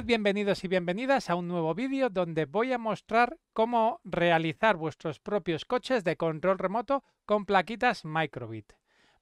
bienvenidos y bienvenidas a un nuevo vídeo donde voy a mostrar cómo realizar vuestros propios coches de control remoto con plaquitas Microbit.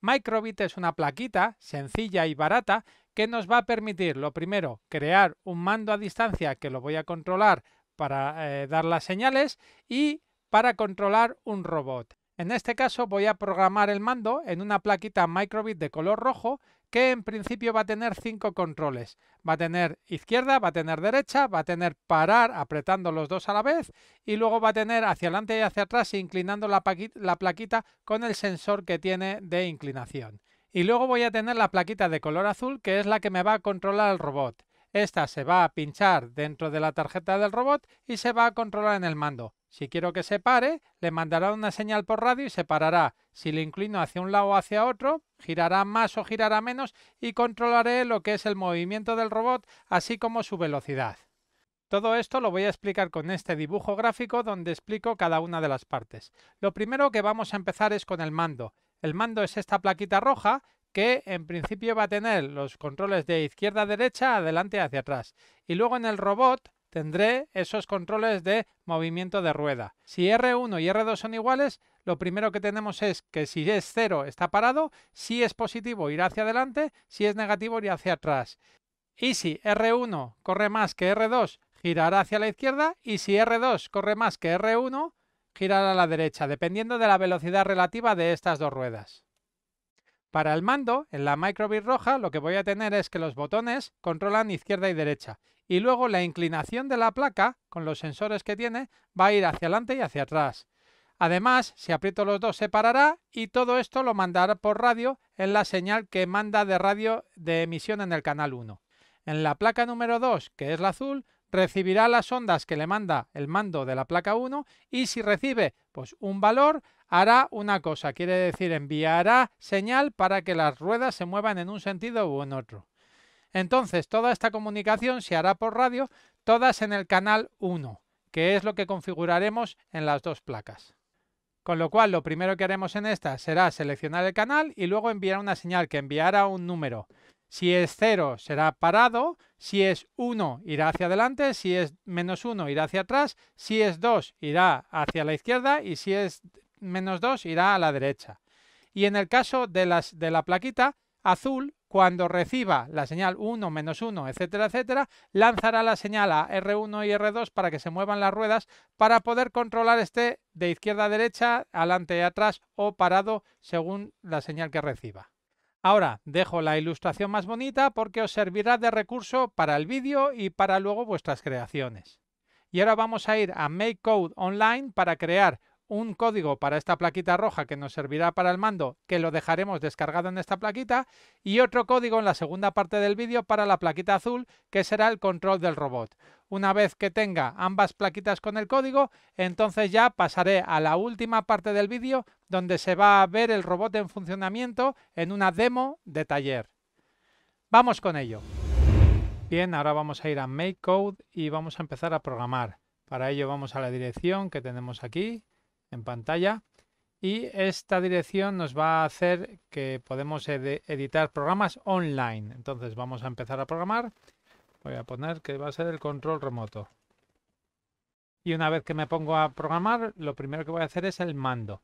Microbit es una plaquita sencilla y barata que nos va a permitir, lo primero, crear un mando a distancia que lo voy a controlar para eh, dar las señales y para controlar un robot. En este caso voy a programar el mando en una plaquita microbit de color rojo que en principio va a tener cinco controles. Va a tener izquierda, va a tener derecha, va a tener parar apretando los dos a la vez y luego va a tener hacia adelante y hacia atrás inclinando la, plaquita con el sensor que tiene de inclinación. Y luego voy a tener la plaquita de color azul que es la que me va a controlar el robot. Esta se va a pinchar dentro de la tarjeta del robot y se va a controlar en el mando. Si quiero que se pare, le mandará una señal por radio y se parará. Si le inclino hacia un lado o hacia otro, girará más o girará menos y controlaré lo que es el movimiento del robot, así como su velocidad. Todo esto lo voy a explicar con este dibujo gráfico donde explico cada una de las partes. Lo primero que vamos a empezar es con el mando. El mando es esta plaquita roja que en principio va a tener los controles de izquierda a derecha, adelante hacia atrás. Y luego en el robot tendré esos controles de movimiento de rueda. Si R1 y R2 son iguales, lo primero que tenemos es que si es 0 está parado, si es positivo irá hacia adelante, si es negativo irá hacia atrás. Y si R1 corre más que R2, girará hacia la izquierda y si R2 corre más que R1, girará a la derecha, dependiendo de la velocidad relativa de estas dos ruedas. Para el mando, en la microbit roja, lo que voy a tener es que los botones controlan izquierda y derecha, y luego la inclinación de la placa, con los sensores que tiene, va a ir hacia adelante y hacia atrás. Además, si aprieto los dos se parará y todo esto lo mandará por radio en la señal que manda de radio de emisión en el canal 1. En la placa número 2, que es la azul, recibirá las ondas que le manda el mando de la placa 1 y si recibe pues un valor hará una cosa, quiere decir enviará señal para que las ruedas se muevan en un sentido u en otro. Entonces toda esta comunicación se hará por radio, todas en el canal 1, que es lo que configuraremos en las dos placas. Con lo cual lo primero que haremos en esta será seleccionar el canal y luego enviar una señal que enviará un número. Si es 0, será parado. Si es 1, irá hacia adelante. Si es menos 1, irá hacia atrás. Si es 2, irá hacia la izquierda. Y si es menos 2, irá a la derecha. Y en el caso de, la plaquita azul, cuando reciba la señal 1, menos 1, etcétera, etcétera, lanzará la señal a R1 y R2 para que se muevan las ruedas para poder controlar este de izquierda a derecha, adelante y atrás o parado según la señal que reciba. Ahora dejo la ilustración más bonita porque os servirá de recurso para el vídeo y para luego vuestras creaciones. Y ahora vamos a ir a Make Code Online para crear un código para esta plaquita roja que nos servirá para el mando, que lo dejaremos descargado en esta plaquita, y otro código en la segunda parte del vídeo para la plaquita azul, que será el control del robot. Una vez que tenga ambas plaquitas con el código, entonces ya pasaré a la última parte del vídeo donde se va a ver el robot en funcionamiento en una demo de taller. Vamos con ello. Bien, ahora vamos a ir a Make Code y vamos a empezar a programar. Para ello vamos a la dirección que tenemos aquí, en pantalla y esta dirección nos va a hacer que podemos editar programas online. Entonces vamos a empezar a programar. Voy a poner que va a ser el control remoto. Y una vez que me pongo a programar, lo primero que voy a hacer es el mando.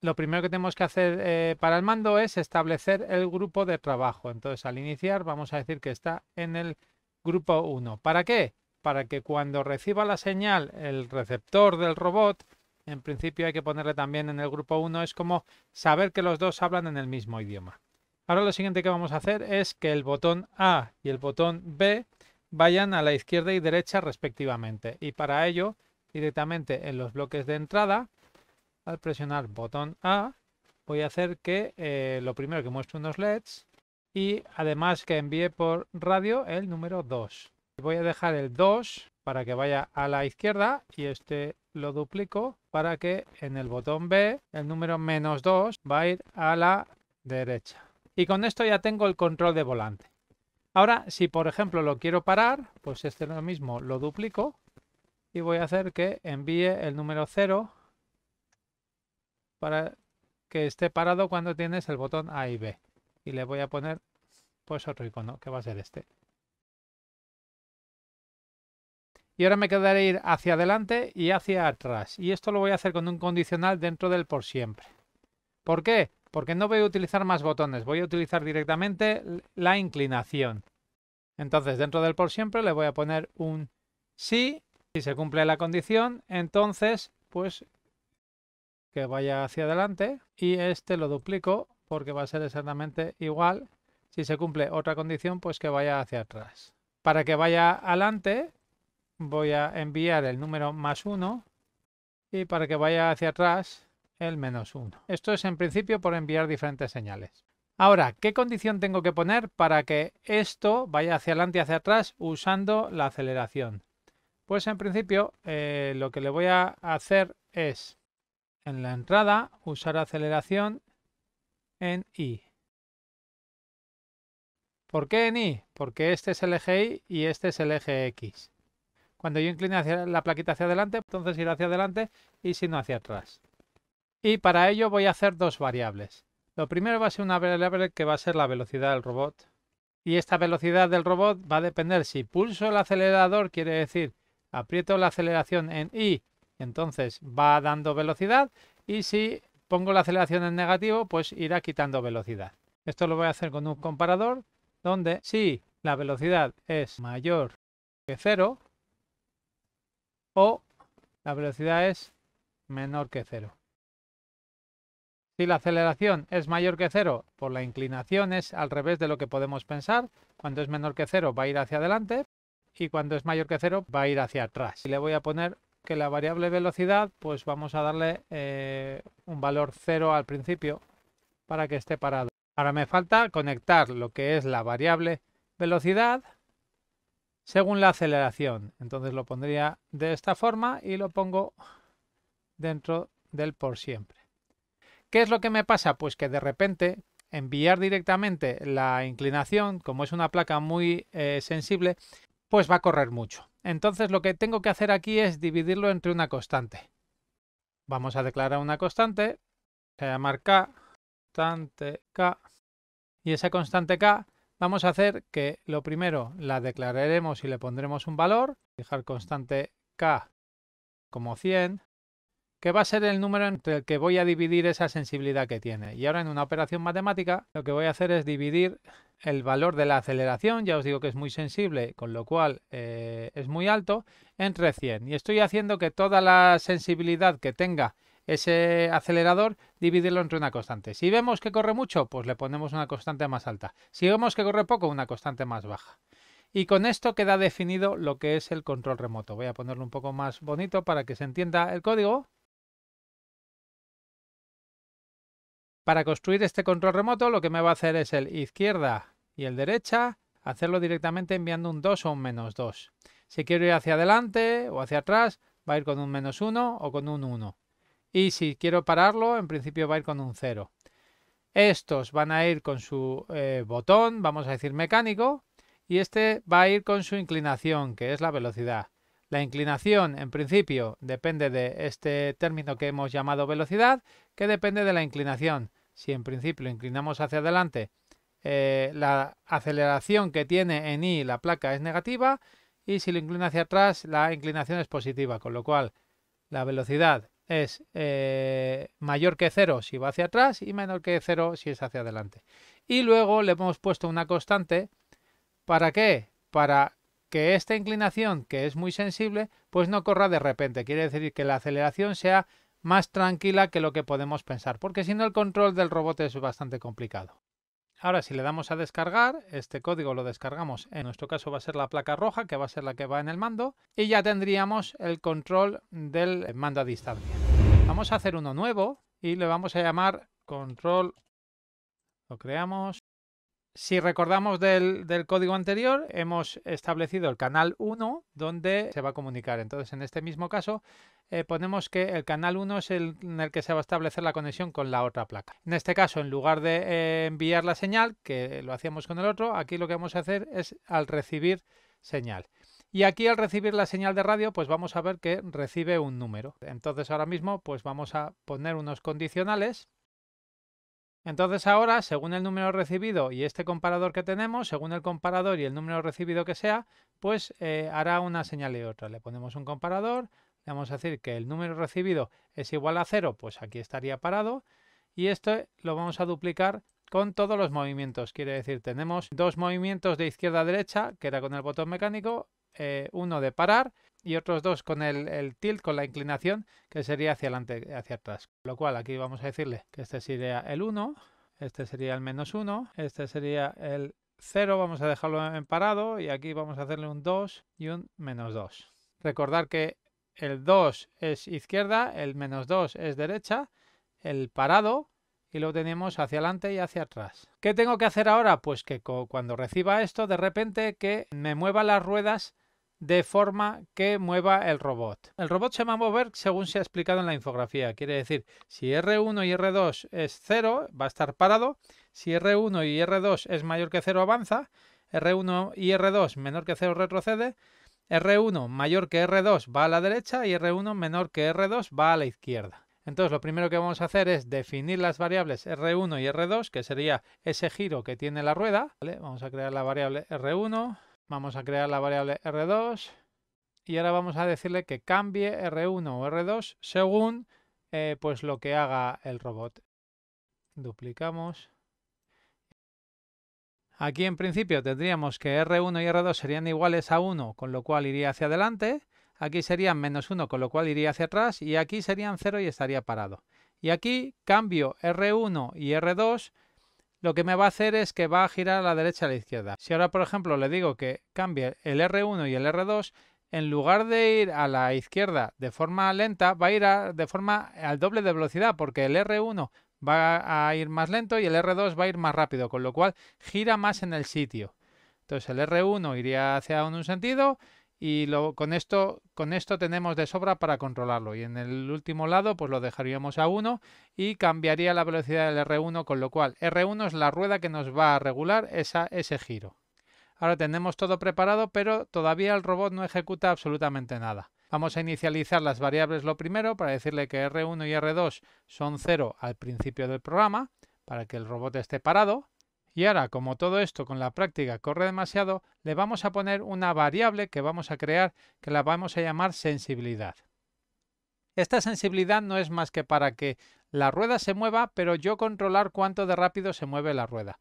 Lo primero que tenemos que hacer eh, para el mando es establecer el grupo de trabajo. Entonces al iniciar vamos a decir que está en el grupo 1. ¿Para qué? Para que cuando reciba la señal el receptor del robot, en principio hay que ponerle también en el grupo 1, es como saber que los dos hablan en el mismo idioma. Ahora lo siguiente que vamos a hacer es que el botón A y el botón B vayan a la izquierda y derecha respectivamente. Y para ello, directamente en los bloques de entrada, al presionar botón A, voy a hacer que eh, lo primero que muestre unos LEDs y además que envíe por radio el número 2. Voy a dejar el 2 para que vaya a la izquierda y este lo duplico para que en el botón B el número menos 2 va a ir a la derecha. Y con esto ya tengo el control de volante. Ahora, si por ejemplo lo quiero parar, pues este lo mismo lo duplico y voy a hacer que envíe el número 0 para que esté parado cuando tienes el botón A y B. Y le voy a poner pues otro icono que va a ser este. Y ahora me quedaré ir hacia adelante y hacia atrás. Y esto lo voy a hacer con un condicional dentro del por siempre. ¿Por qué? Porque no voy a utilizar más botones, voy a utilizar directamente la inclinación. Entonces dentro del por siempre le voy a poner un sí. Si se cumple la condición, entonces pues que vaya hacia adelante. Y este lo duplico porque va a ser exactamente igual. Si se cumple otra condición, pues que vaya hacia atrás. Para que vaya adelante, voy a enviar el número más 1 y para que vaya hacia atrás el menos 1. Esto es en principio por enviar diferentes señales. Ahora, ¿qué condición tengo que poner para que esto vaya hacia adelante y hacia atrás usando la aceleración? Pues en principio eh, lo que le voy a hacer es en la entrada usar aceleración en I. ¿Por qué en I? Porque este es el eje Y y este es el eje X. Cuando yo incline hacia la plaquita hacia adelante, entonces irá hacia adelante y si no hacia atrás. Y para ello voy a hacer dos variables. Lo primero va a ser una variable que va a ser la velocidad del robot. Y esta velocidad del robot va a depender si pulso el acelerador, quiere decir aprieto la aceleración en I, entonces va dando velocidad. Y si pongo la aceleración en negativo, pues irá quitando velocidad. Esto lo voy a hacer con un comparador donde si la velocidad es mayor que cero, o la velocidad es menor que cero. Si la aceleración es mayor que cero, por pues la inclinación es al revés de lo que podemos pensar. Cuando es menor que cero va a ir hacia adelante y cuando es mayor que cero va a ir hacia atrás. Y le voy a poner que la variable velocidad, pues vamos a darle eh, un valor cero al principio para que esté parado. Ahora me falta conectar lo que es la variable velocidad según la aceleración. Entonces lo pondría de esta forma y lo pongo dentro del por siempre. ¿Qué es lo que me pasa? Pues que de repente enviar directamente la inclinación, como es una placa muy eh, sensible, pues va a correr mucho. Entonces lo que tengo que hacer aquí es dividirlo entre una constante. Vamos a declarar una constante, se llama constante K, y esa constante K vamos a hacer que lo primero la declararemos y le pondremos un valor, fijar constante k como 100, que va a ser el número entre el que voy a dividir esa sensibilidad que tiene. Y ahora en una operación matemática lo que voy a hacer es dividir el valor de la aceleración, ya os digo que es muy sensible, con lo cual eh, es muy alto, entre 100. Y estoy haciendo que toda la sensibilidad que tenga ese acelerador, dividirlo entre una constante. Si vemos que corre mucho, pues le ponemos una constante más alta. Si vemos que corre poco, una constante más baja. Y con esto queda definido lo que es el control remoto. Voy a ponerlo un poco más bonito para que se entienda el código. Para construir este control remoto lo que me va a hacer es el izquierda y el derecha, hacerlo directamente enviando un 2 o un menos 2. Si quiero ir hacia adelante o hacia atrás, va a ir con un menos 1 o con un 1. Y si quiero pararlo, en principio va a ir con un cero. Estos van a ir con su eh, botón, vamos a decir mecánico, y este va a ir con su inclinación, que es la velocidad. La inclinación, en principio, depende de este término que hemos llamado velocidad, que depende de la inclinación. Si en principio inclinamos hacia adelante, eh, la aceleración que tiene en I la placa es negativa, y si lo inclina hacia atrás, la inclinación es positiva, con lo cual la velocidad es eh, mayor que 0 si va hacia atrás y menor que cero si es hacia adelante. Y luego le hemos puesto una constante. ¿Para qué? Para que esta inclinación, que es muy sensible, pues no corra de repente. Quiere decir que la aceleración sea más tranquila que lo que podemos pensar, porque si no el control del robot es bastante complicado. Ahora, si le damos a descargar, este código lo descargamos. En nuestro caso va a ser la placa roja, que va a ser la que va en el mando. Y ya tendríamos el control del mando a distancia. Vamos a hacer uno nuevo y le vamos a llamar control. Lo creamos. Si recordamos del, código anterior, hemos establecido el canal 1 donde se va a comunicar. Entonces, en este mismo caso, eh, ponemos que el canal 1 es el en el que se va a establecer la conexión con la otra placa. En este caso, en lugar de eh, enviar la señal, que lo hacíamos con el otro, aquí lo que vamos a hacer es al recibir señal. Y aquí al recibir la señal de radio, pues vamos a ver que recibe un número. Entonces ahora mismo, pues vamos a poner unos condicionales entonces ahora, según el número recibido y este comparador que tenemos, según el comparador y el número recibido que sea, pues eh, hará una señal y otra. Le ponemos un comparador, le vamos a decir que el número recibido es igual a cero, pues aquí estaría parado. Y esto lo vamos a duplicar con todos los movimientos. Quiere decir, tenemos dos movimientos de izquierda a derecha, que era con el botón mecánico, eh, uno de parar y otros dos con el, tilt, con la inclinación, que sería hacia adelante, hacia atrás. Lo cual aquí vamos a decirle que este sería el 1, este sería el menos 1, este sería el 0, vamos a dejarlo en parado y aquí vamos a hacerle un 2 y un menos 2. Recordar que el 2 es izquierda, el menos 2 es derecha, el parado y lo tenemos hacia adelante y hacia atrás. ¿Qué tengo que hacer ahora? Pues que cuando reciba esto, de repente que me mueva las ruedas de forma que mueva el robot. El robot se va a mover según se ha explicado en la infografía. Quiere decir, si R1 y R2 es 0, va a estar parado. Si R1 y R2 es mayor que 0, avanza. R1 y R2 menor que 0, retrocede. R1 mayor que R2 va a la derecha y R1 menor que R2 va a la izquierda. Entonces lo primero que vamos a hacer es definir las variables R1 y R2, que sería ese giro que tiene la rueda. Vamos a crear la variable R1 Vamos a crear la variable R2 y ahora vamos a decirle que cambie R1 o R2 según eh, pues lo que haga el robot. Duplicamos. Aquí en principio tendríamos que R1 y R2 serían iguales a 1, con lo cual iría hacia adelante. Aquí serían menos 1, con lo cual iría hacia atrás. Y aquí serían 0 y estaría parado. Y aquí cambio R1 y R2 lo que me va a hacer es que va a girar a la derecha a la izquierda. Si ahora, por ejemplo, le digo que cambie el R1 y el R2, en lugar de ir a la izquierda de forma lenta, va a ir de forma al doble de velocidad, porque el R1 va a ir más lento y el R2 va a ir más rápido, con lo cual gira más en el sitio. Entonces el R1 iría hacia un sentido y con, esto, con esto tenemos de sobra para controlarlo. Y en el último lado pues lo dejaríamos a 1 y cambiaría la velocidad del R1, con lo cual R1 es la rueda que nos va a regular esa, ese giro. Ahora tenemos todo preparado, pero todavía el robot no ejecuta absolutamente nada. Vamos a inicializar las variables lo primero para decirle que R1 y R2 son 0 al principio del programa, para que el robot esté parado. Y ahora, como todo esto con la práctica corre demasiado, le vamos a poner una variable que vamos a crear que la vamos a llamar sensibilidad. Esta sensibilidad no es más que para que la rueda se mueva, pero yo controlar cuánto de rápido se mueve la rueda.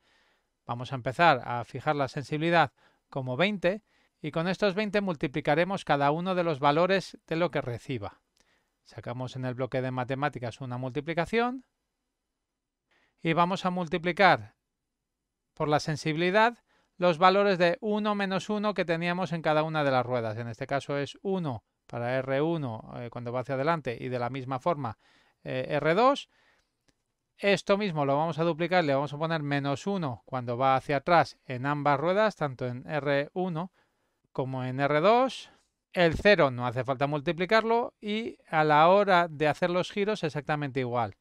Vamos a empezar a fijar la sensibilidad como 20 y con estos 20 multiplicaremos cada uno de los valores de lo que reciba. Sacamos en el bloque de matemáticas una multiplicación y vamos a multiplicar por la sensibilidad los valores de 1 menos 1 que teníamos en cada una de las ruedas. En este caso es 1 para R1 eh, cuando va hacia adelante y de la misma forma eh, R2. Esto mismo lo vamos a duplicar, le vamos a poner menos 1 cuando va hacia atrás en ambas ruedas, tanto en R1 como en R2. El 0 no hace falta multiplicarlo y a la hora de hacer los giros exactamente igual.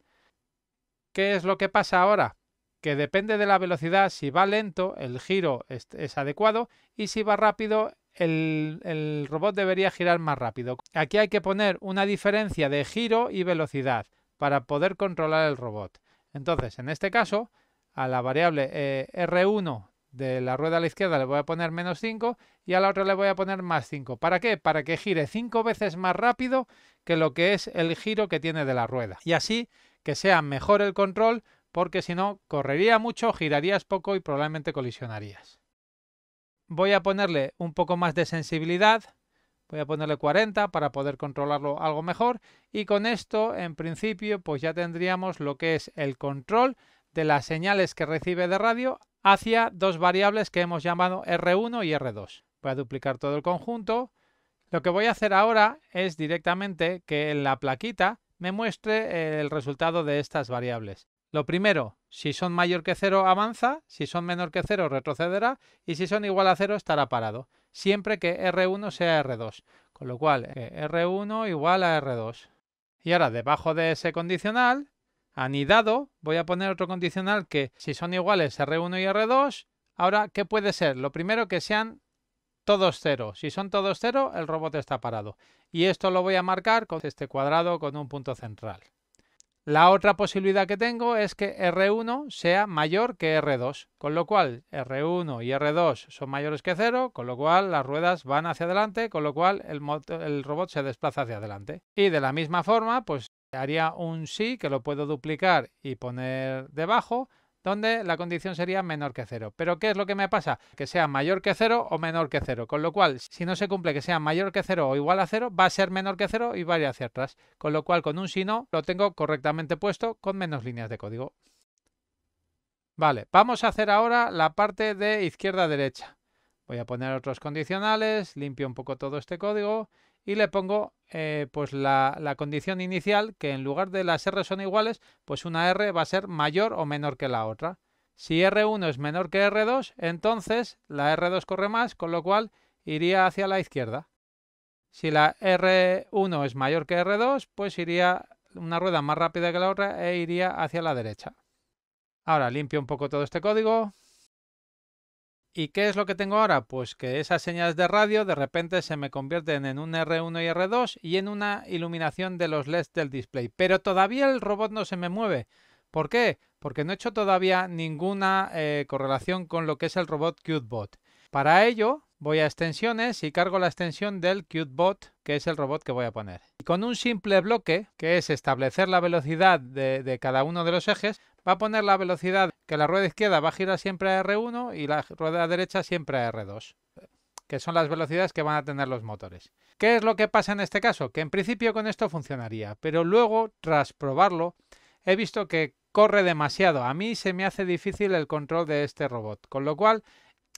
¿Qué es lo que pasa ahora? que depende de la velocidad, si va lento el giro es, adecuado y si va rápido el, robot debería girar más rápido. Aquí hay que poner una diferencia de giro y velocidad para poder controlar el robot. Entonces, en este caso, a la variable eh, R1 de la rueda a la izquierda le voy a poner menos 5 y a la otra le voy a poner más 5. ¿Para qué? Para que gire 5 veces más rápido que lo que es el giro que tiene de la rueda. Y así que sea mejor el control porque si no, correría mucho, girarías poco y probablemente colisionarías. Voy a ponerle un poco más de sensibilidad, voy a ponerle 40 para poder controlarlo algo mejor y con esto en principio pues ya tendríamos lo que es el control de las señales que recibe de radio hacia dos variables que hemos llamado R1 y R2. Voy a duplicar todo el conjunto. Lo que voy a hacer ahora es directamente que en la plaquita me muestre el resultado de estas variables. Lo primero, si son mayor que 0 avanza, si son menor que 0 retrocederá y si son igual a 0 estará parado, siempre que R1 sea R2, con lo cual eh, R1 igual a R2. Y ahora debajo de ese condicional, anidado, voy a poner otro condicional que si son iguales R1 y R2, ahora ¿qué puede ser? Lo primero que sean todos 0, si son todos 0 el robot está parado. Y esto lo voy a marcar con este cuadrado con un punto central. La otra posibilidad que tengo es que R1 sea mayor que R2, con lo cual R1 y R2 son mayores que 0, con lo cual las ruedas van hacia adelante, con lo cual el, el robot se desplaza hacia adelante. Y de la misma forma, pues haría un sí que lo puedo duplicar y poner debajo donde la condición sería menor que cero. Pero ¿qué es lo que me pasa? Que sea mayor que cero o menor que cero. Con lo cual, si no se cumple que sea mayor que cero o igual a cero, va a ser menor que cero y va a ir hacia atrás. Con lo cual, con un si no, lo tengo correctamente puesto con menos líneas de código. Vale, vamos a hacer ahora la parte de izquierda a derecha. Voy a poner otros condicionales, limpio un poco todo este código y le pongo eh, pues la, la, condición inicial que en lugar de las R son iguales, pues una R va a ser mayor o menor que la otra. Si R1 es menor que R2, entonces la R2 corre más, con lo cual iría hacia la izquierda. Si la R1 es mayor que R2, pues iría una rueda más rápida que la otra e iría hacia la derecha. Ahora limpio un poco todo este código. ¿Y qué es lo que tengo ahora? Pues que esas señales de radio de repente se me convierten en un R1 y R2 y en una iluminación de los LEDs del display. Pero todavía el robot no se me mueve. ¿Por qué? Porque no he hecho todavía ninguna eh, correlación con lo que es el robot CuteBot. Para ello voy a extensiones y cargo la extensión del CuteBot, que es el robot que voy a poner. Y con un simple bloque, que es establecer la velocidad de cada uno de los ejes, va a poner la velocidad que la rueda izquierda va a girar siempre a R1 y la rueda derecha siempre a R2, que son las velocidades que van a tener los motores. ¿Qué es lo que pasa en este caso? Que en principio con esto funcionaría, pero luego, tras probarlo, he visto que corre demasiado. A mí se me hace difícil el control de este robot, con lo cual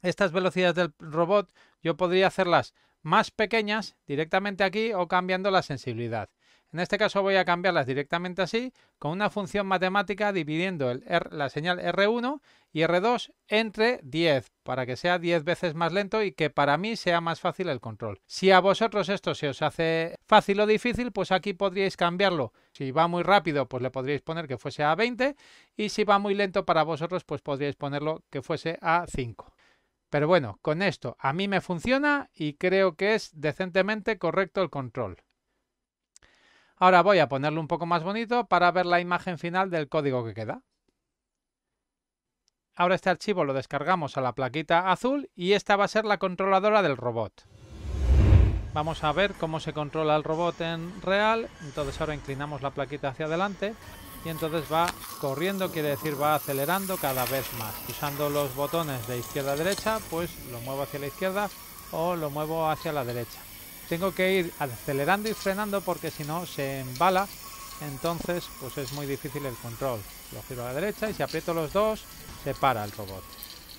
estas velocidades del robot yo podría hacerlas más pequeñas directamente aquí o cambiando la sensibilidad. En este caso voy a cambiarlas directamente así, con una función matemática dividiendo el la señal R1 y R2 entre 10, para que sea 10 veces más lento y que para mí sea más fácil el control. Si a vosotros esto se os hace fácil o difícil, pues aquí podríais cambiarlo. Si va muy rápido, pues le podríais poner que fuese a 20 y si va muy lento para vosotros, pues podríais ponerlo que fuese a 5. Pero bueno, con esto a mí me funciona y creo que es decentemente correcto el control. Ahora voy a ponerlo un poco más bonito para ver la imagen final del código que queda. Ahora este archivo lo descargamos a la plaquita azul y esta va a ser la controladora del robot. Vamos a ver cómo se controla el robot en real. Entonces ahora inclinamos la plaquita hacia adelante y entonces va corriendo, quiere decir va acelerando cada vez más. Usando los botones de izquierda a derecha, pues lo muevo hacia la izquierda o lo muevo hacia la derecha tengo que ir acelerando y frenando porque si no se embala entonces pues es muy difícil el control lo giro a la derecha y si aprieto los dos se para el robot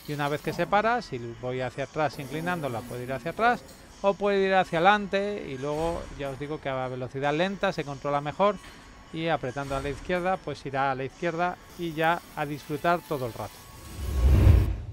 y una vez que se para si voy hacia atrás inclinándola puede ir hacia atrás o puede ir hacia adelante y luego ya os digo que a velocidad lenta se controla mejor y apretando a la izquierda pues irá a la izquierda y ya a disfrutar todo el rato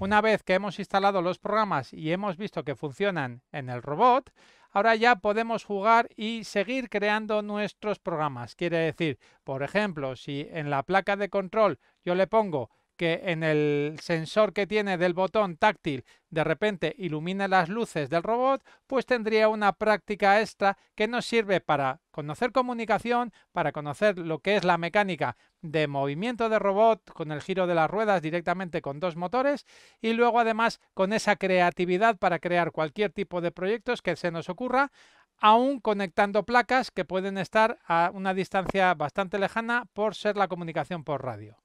una vez que hemos instalado los programas y hemos visto que funcionan en el robot, ahora ya podemos jugar y seguir creando nuestros programas. Quiere decir, por ejemplo, si en la placa de control yo le pongo que en el sensor que tiene del botón táctil de repente ilumine las luces del robot, pues tendría una práctica extra que nos sirve para conocer comunicación, para conocer lo que es la mecánica de movimiento de robot con el giro de las ruedas directamente con dos motores y luego además con esa creatividad para crear cualquier tipo de proyectos que se nos ocurra aún conectando placas que pueden estar a una distancia bastante lejana por ser la comunicación por radio.